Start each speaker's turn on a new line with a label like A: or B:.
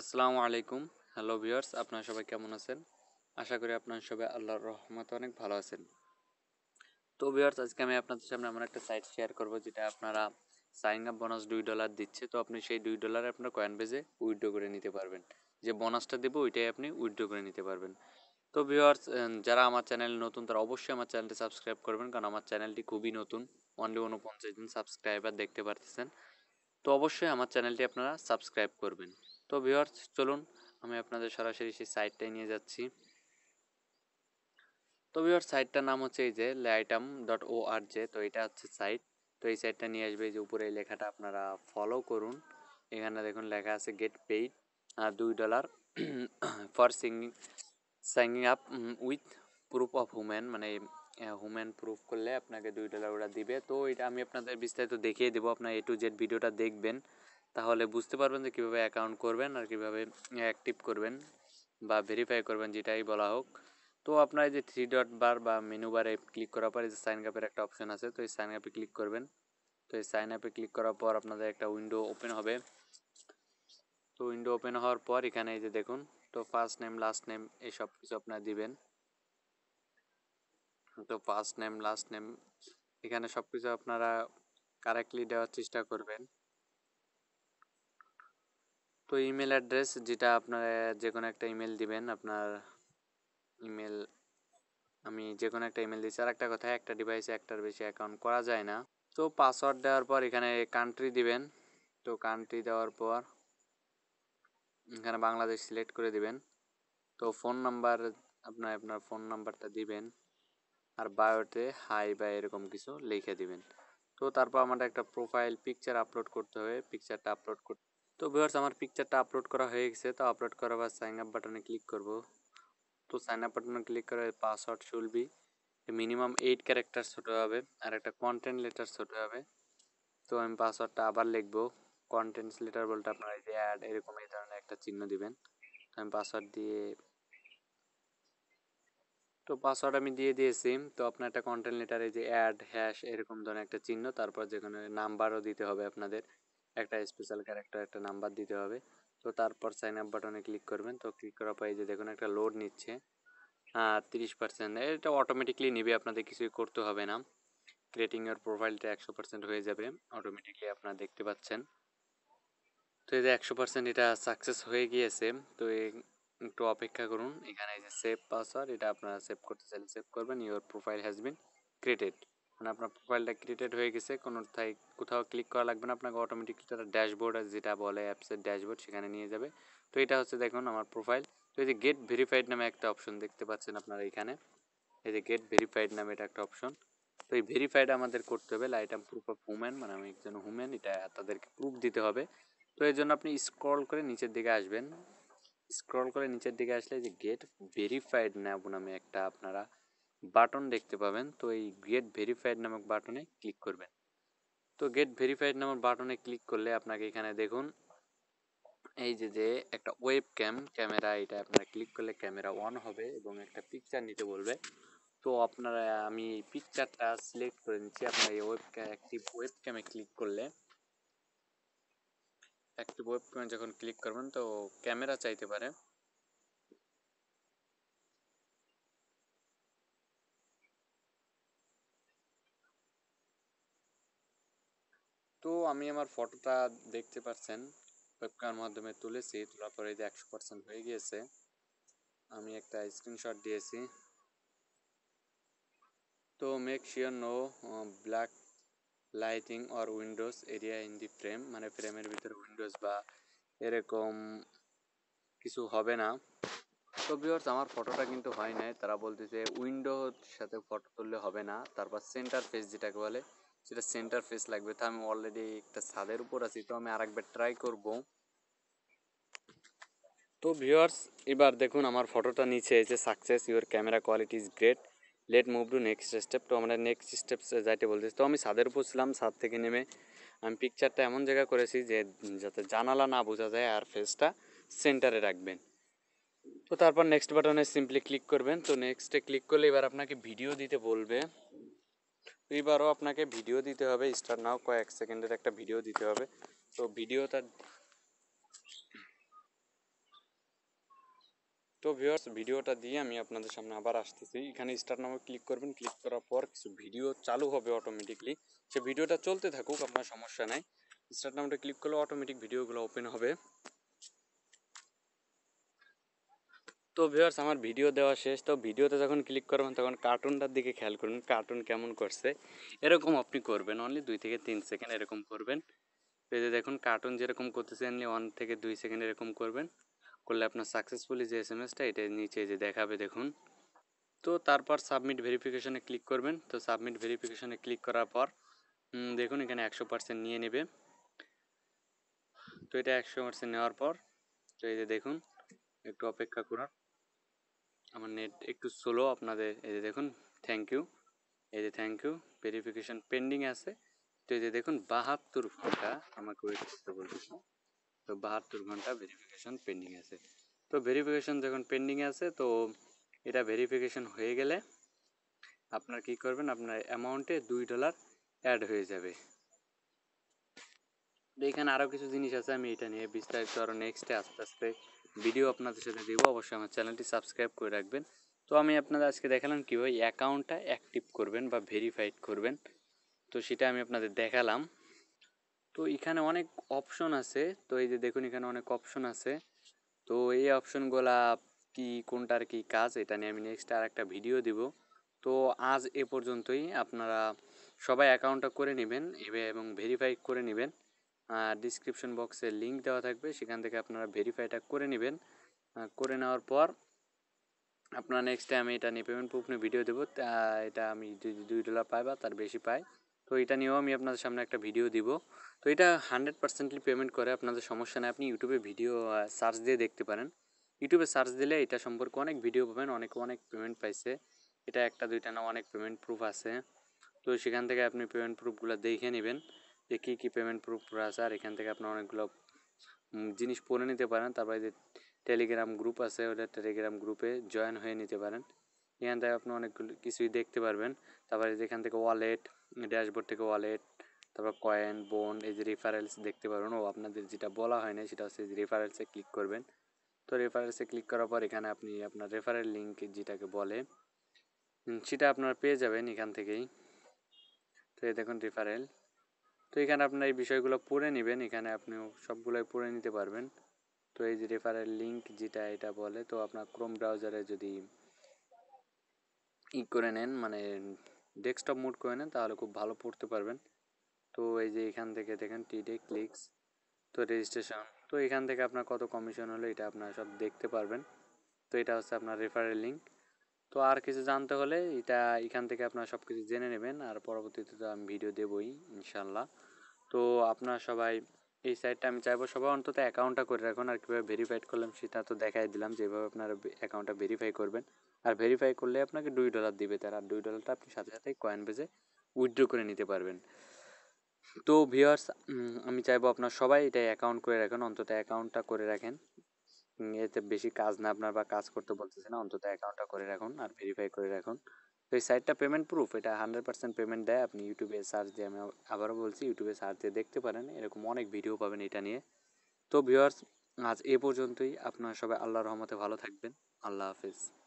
A: আসসালামু আলাইকুম hello viewers আপনারা সবাই কেমন আছেন আশা করি আপনারা সবাই আল্লাহর রহমতে অনেক ভালো আছেন তো ভিউয়ার্স আজকে আমি আপনাদের সামনে আমার একটা সাইট শেয়ার করব যেটা আপনারা সাইন আপ বোনাস দুই ডলার দিচ্ছে তো আপনি সেই দুই ডলার আপনার কয়েন বেজে উইথড্র করে নিতে পারবেন যে বোনাসটা দেবো ওইটাই আপনি উইড্রো করে নিতে পারবেন তো ভিউয়ার্স যারা আমার চ্যানেল নতুন তারা অবশ্যই আমার চ্যানেলটি সাবস্ক্রাইব করবেন কারণ আমার চ্যানেলটি খুবই নতুন অনলি ঊনপঞ্চাশ জন সাবস্ক্রাইবার দেখতে পারতেছেন তো অবশ্যই আমার চ্যানেলটি আপনারা সাবস্ক্রাইব করবেন তো ভিওয়ার্স চলুন আমি আপনাদের সরাসরি সেই সাইটটাই নিয়ে যাচ্ছি তো ভিওয়ার্স সাইটটার নাম হচ্ছে এই যে লেআইটাম ডট ও আর জে তো এটা হচ্ছে সাইট তো এই সাইটটা নিয়ে আসবে এই যে উপরে এই লেখাটা আপনারা ফলো করুন এখানে দেখুন লেখা আছে গেট পেইড দুই dollar for singing signing up with proof of human মানে হুম্যান প্রুফ করলে আপনাকে দুই ডলার ওরা দিবে তো এটা আমি আপনাদের বিস্তারিত দেখিয়ে দেবো আপনার এ টু জেড ভিডিওটা দেখবেন তাহলে বুঝতে পারবেন যে কীভাবে অ্যাকাউন্ট করবেন আর কীভাবে অ্যাক্টিভ করবেন বা ভেরিফাই করবেন যেটাই বলা হোক তো আপনার এই যে থ্রি ডট বার বা মেনু বারে ক্লিক করার পর যে সাইন আপের একটা অপশন আছে তো এই সাইন আপে ক্লিক করবেন তো এই সাইন আপে ক্লিক করার পর আপনাদের একটা উইন্ডো ওপেন হবে তো উইন্ডো ওপেন হওয়ার পর এখানে এই যে দেখুন তো ফার্স্ট নেম লাস্ট নেম এই সব কিছু আপনারা দিবেন তো ফার্স্ট নেম লাস্ট নেম এখানে সব কিছু আপনারা কারেক্টলি দেওয়ার চেষ্টা করবেন তো ইমেল অ্যাড্রেস যেটা আপনারা যে কোনো একটা ইমেল দিবেন আপনার ইমেল আমি যে কোনো একটা ইমেল দিচ্ছি আর একটা কথা একটা ডিভাইসে একটার বেশি অ্যাকাউন্ট করা যায় না তো পাসওয়ার্ড দেওয়ার পর এখানে কান্ট্রি দিবেন তো কান্ট্রি দেওয়ার পর এখানে বাংলাদেশ সিলেক্ট করে দিবেন তো ফোন নাম্বার আপনার আপনার ফোন নাম্বারটা দিবেন আর বায়োতে হাই বা এরকম কিছু লিখে দিবেন তো তারপর আমাদের একটা প্রোফাইল পিকচার আপলোড করতে হবে পিকচারটা আপলোড করতে তো ভিউয়ার্স আমার পিকচারটা আপলোড করা হয়ে গেছে তো আপলোড করার পর সাইন আপ বাটনে ক্লিক করব তো সাইন আপ বাটনে ক্লিক করে password should be minimum eight character হতে হবে আর একটা কন্টেন্ট লেটার হতে হবে তো আমি পাসওয়ার্ডটা আবার লিখব কন্টেন্টস লেটার বলতে আপনারা এই যে অ্যাড এরকম এই ধরনের একটা চিহ্ন দিবেন তো আমি পাসওয়ার্ড দিয়ে তো পাসওয়ার্ড আমি দিয়ে দিয়েছি তো আপনার একটা কন্টেন্ট লেটার এই যে অ্যাড হ্যাশ এরকম ধরনের একটা চিহ্ন তারপর যেখানে নাম্বারও দিতে হবে আপনাদের একটা স্পেশাল ক্যারেক্টার একটা নাম্বার দিতে হবে তো তারপর সাইন আপ বাটনে ক্লিক করবেন তো ক্লিক করার পর এই যে দেখুন একটা লোড নিচ্ছে তিরিশ পার্সেন্ট এটা অটোমেটিকলি নেবে আপনাদের কিছুই করতে হবে না ক্রিয়েটিং ইয়ার প্রোফাইলটা একশো পার্সেন্ট হয়ে যাবে অটোমেটিকলি আপনারা দেখতে পাচ্ছেন তো এই যে একশো পার্সেন্ট এটা সাকসেস হয়ে গিয়েছে তো একটু অপেক্ষা করুন এখানে যে সেভ পাসওয়ার্ড এটা আপনারা সেভ করতে চাইলে সেভ করবেন your profile has been created মানে আপনার প্রোফাইলটা ক্রিয়েটেড হয়ে গেছে কোনো থাই কোথাও ক্লিক করা লাগবে না আপনাকে অটোমেটিকলি তারা ড্যাশবোর্ড যেটা বলে অ্যাপসের ড্যাশবোর্ড সেখানে নিয়ে যাবে তো এটা হচ্ছে দেখুন আমার প্রোফাইল তো এই যে গেট ভেরিফাইড নামে একটা অপশন দেখতে পাচ্ছেন আপনারা এখানে এই যে গেট ভেরিফাইড নামে এটা একটা অপশন তো এই ভেরিফাইড আমাদের করতে হবে light am proof of human মানে আমি একজন হুম্যান এটা তাদেরকে প্রুফ দিতে হবে তো এই জন্য আপনি স্ক্রল করে নিচের দিকে আসবেন স্ক্রল করে নিচের দিকে আসলে যে গেট ভেরিফাইড নাম নামে একটা আপনারা বাটন দেখতে পাবেন তো এই গেট ভেরিফাইড নামক বাটনে ক্লিক করবেন তো গেট ভেরিফাইড নামক বাটনে ক্লিক করলে আপনাকে এখানে দেখুন এই যে যে একটা ওয়েব ক্যাম ক্যামেরা এটা আপনারা ক্লিক করলে ক্যামেরা অন হবে এবং একটা পিকচার নিতে বলবে তো আপনারা আমি পিকচারটা সিলেক্ট করে নিচ্ছি আপনার এই ওয়েব একটি ওয়েব ক্যামে ক্লিক করলে একটি ওয়েব ক্যামে যখন ক্লিক করবেন তো ক্যামেরা চাইতে পারে তো আমি আমার ফটোটা দেখতে পাচ্ছেন ওয়েবকার মাধ্যমে তুলেছি তোলার পরে যে একশো পার্সেন্ট হয়ে গিয়েছে আমি একটা স্ক্রিনশট দিয়েছি তো make sure no black lighting or windows area in the frame মানে ফ্রেমের ভিতরে উইন্ডোজ বা এরকম কিছু হবে না তো ভিউয়ার্স আমার ফটোটা কিন্তু হয় নাই তারা বলতেছে উইন্ডোর সাথে ফটো তুললে হবে না তারপর সেন্টার ফেস যেটাকে বলে সেটা সেন্টার ফেস লাগবে তো আমি অলরেডি একটা ছাদের উপর আছি তো আমি আরেকবার ট্রাই করব তো ভিউয়ার্স এবার দেখুন আমার ফটোটা নিচে এসে success your camera quality is great let move to next step তো আমরা নেক্সট স্টেপসে যাইতে বলতেছি তো আমি ছাদের উপর ছিলাম ছাদ থেকে নেমে আমি পিকচারটা এমন জায়গা করেছি যে যাতে জানালা না বোঝা যায় আর ফেসটা সেন্টারে রাখবেন তো তারপর নেক্সট বাটনে সিম্পলি ক্লিক করবেন তো নেক্সটে ক্লিক করলে এবার আপনাকে ভিডিও দিতে বলবে এবারও আপনাকে ভিডিও দিতে হবে স্টার নাও কয়েক সেকেন্ডের একটা ভিডিও দিতে হবে তো ভিডিওটা তো ভিউয়ার্স ভিডিওটা দিয়ে আমি আপনাদের সামনে আবার আসতেছি এখানে স্টার নামে ক্লিক করবেন ক্লিক করার পর কিছু ভিডিও চালু হবে অটোমেটিকলি সে ভিডিওটা চলতে থাকুক আপনার সমস্যা নাই স্টার নামটা ক্লিক করলে অটোমেটিক ভিডিওগুলো ওপেন হবে তো ভিউয়ার্স আমার ভিডিও দেওয়া শেষ তো ভিডিওতে যখন ক্লিক করবেন তখন কার্টুনটার দিকে খেয়াল করুন কার্টুন কেমন করছে এরকম আপনি করবেন অনলি দুই থেকে তিন সেকেন্ড এরকম করবেন পেজে দেখুন কার্টুন যেরকম করতেছে অনলি ওয়ান থেকে দুই সেকেন্ড এরকম করবেন করলে আপনার সাকসেসফুলি যে এস এম এসটা এটা নিচে যে দেখাবে দেখুন তো তারপর সাবমিট ভেরিফিকেশনে ক্লিক করবেন তো সাবমিট ভেরিফিকেশনে ক্লিক করার পর দেখুন এখানে একশো পার্সেন্ট নিয়ে নেবে তো এটা একশো পার্সেন্ট নেওয়ার পর তো এই যে দেখুন একটু অপেক্ষা করুন আমার নেট একটু স্লো আপনাদের এই যে দেখুন থ্যাংক ইউ এই যে থ্যাংক ইউ ভেরিফিকেশন পেন্ডিং আছে তো এই যে দেখুন বাহাত্তর ঘন্টা আমাকে ওয়েট করতে বলতেছে তো বাহাত্তর ঘন্টা ভেরিফিকেশন পেন্ডিং আছে তো ভেরিফিকেশন যখন পেন্ডিং আছে তো এটা ভেরিফিকেশন হয়ে গেলে আপনার কি করবেন আপনার অ্যামাউন্টে দুই ডলার অ্যাড হয়ে যাবে তো এখানে আরও কিছু জিনিস আছে আমি এটা নিয়ে বিস্তারিত আরও নেক্সটে আস্তে আস্তে ভিডিও আপনাদের সাথে দেবো অবশ্যই আমার চ্যানেলটি সাবস্ক্রাইব করে রাখবেন তো আমি আপনাদের আজকে দেখালাম কীভাবে অ্যাকাউন্টটা অ্যাক্টিভ করবেন বা ভেরিফাইড করবেন তো সেটা আমি আপনাদের দেখালাম তো এখানে অনেক অপশন আছে তো এই যে দেখুন এখানে অনেক অপশন আছে তো এই অপশনগুলা কি কোনটার কি কাজ এটা নিয়ে আমি নেক্সট আর একটা ভিডিও দিব তো আজ এ পর্যন্তই আপনারা সবাই অ্যাকাউন্টটা করে নেবেন এবং ভেরিফাই করে নেবেন ডিসক্রিপশন বক্সে লিঙ্ক দেওয়া থাকবে সেখান থেকে আপনারা ভেরিফাইটা করে নেবেন করে নেওয়ার পর আপনার নেক্সট টাইম এটা নিয়ে পেমেন্ট প্রুফ নিয়ে ভিডিও দেবো এটা আমি যদি দুই ডলার পাই বা তার বেশি পাই তো এটা নিয়েও আমি আপনাদের সামনে একটা ভিডিও দিব তো এটা হান্ড্রেড পার্সেন্টলি পেমেন্ট করে আপনাদের সমস্যা নেই আপনি ইউটিউবে ভিডিও সার্চ দিয়ে দেখতে পারেন ইউটিউবে সার্চ দিলে এটা সম্পর্কে অনেক ভিডিও পাবেন অনেক অনেক পেমেন্ট পাইছে এটা একটা দুইটা না অনেক পেমেন্ট প্রুফ আছে তো সেখান থেকে আপনি পেমেন্ট প্রুফগুলো দেখে নেবেন যে কী কী পেমেন্ট প্রুফ আছে আর এখান থেকে আপনার অনেকগুলো জিনিস পড়ে নিতে পারেন তারপরে যে টেলিগ্রাম গ্রুপ আছে ওটা টেলিগ্রাম গ্রুপে জয়েন হয়ে নিতে পারেন এখান থেকে আপনি অনেকগুলো কিছুই দেখতে পারবেন তারপরে এখান থেকে ওয়ালেট ড্যাশবোর্ড থেকে ওয়ালেট তারপর কয়েন বোন এই যে রেফারেলস দেখতে পারবেন ও আপনাদের যেটা বলা হয় না সেটা হচ্ছে রেফারেলসে ক্লিক করবেন তো রেফারেলসে ক্লিক করার পর এখানে আপনি আপনার রেফারেল লিঙ্ক যেটাকে বলে সেটা আপনারা পেয়ে যাবেন এখান থেকেই তো এই দেখুন রেফারেল তো এখানে আপনার এই বিষয়গুলো পড়ে নেবেন এখানে আপনি সবগুলোই পড়ে নিতে পারবেন তো এই যে রেফারেল লিঙ্ক যেটা এটা বলে তো আপনার ক্রোম ব্রাউজারে যদি ই করে নেন মানে ডেস্কটপ মোড করে নেন তাহলে খুব ভালো পড়তে পারবেন তো এই যে এখান থেকে দেখেন টিডে ক্লিকস তো রেজিস্ট্রেশন তো এখান থেকে আপনার কত কমিশন হলো এটা আপনারা সব দেখতে পারবেন তো এটা হচ্ছে আপনার রেফারেল লিঙ্ক তো আর কিছু জানতে হলে এটা এখান থেকে আপনারা সব কিছু জেনে নেবেন আর পরবর্তীতে তো আমি ভিডিও দেবই ইনশাল্লাহ তো আপনার সবাই এই সাইটটা আমি চাইবো সবাই অন্তত অ্যাকাউন্টটা করে রাখুন আর কীভাবে ভেরিফাইড করলাম সেটা তো দেখাই দিলাম যেভাবে আপনারা অ্যাকাউন্টটা ভেরিফাই করবেন আর ভেরিফাই করলে আপনাকে দুই ডলার দিবে তার আর দুই ডলারটা আপনি সাথে সাথে কয়েন বেজে উইথড্র করে নিতে পারবেন তো ভিওয়ার্স আমি চাইবো আপনার সবাই এটা অ্যাকাউন্ট করে রাখেন অন্তত অ্যাকাউন্টটা করে রাখেন এতে বেশি কাজ না আপনার বা কাজ করতে বলতেছে না অন্তত অ্যাকাউন্টটা করে রাখুন আর ভেরিফাই করে রাখুন তো এই সাইটটা পেমেন্ট প্রুফ এটা হান্ড্রেড পার্সেন্ট পেমেন্ট দেয় আপনি ইউটিউবে সার্চ দিয়ে আমি আবারও বলছি ইউটিউবে সার্চ দিয়ে দেখতে পারেন এরকম অনেক ভিডিও পাবেন এটা নিয়ে তো ভিউয়ার্স আজ এ পর্যন্তই আপনারা সবাই আল্লাহর রহমতে ভালো থাকবেন আল্লাহ হাফিজ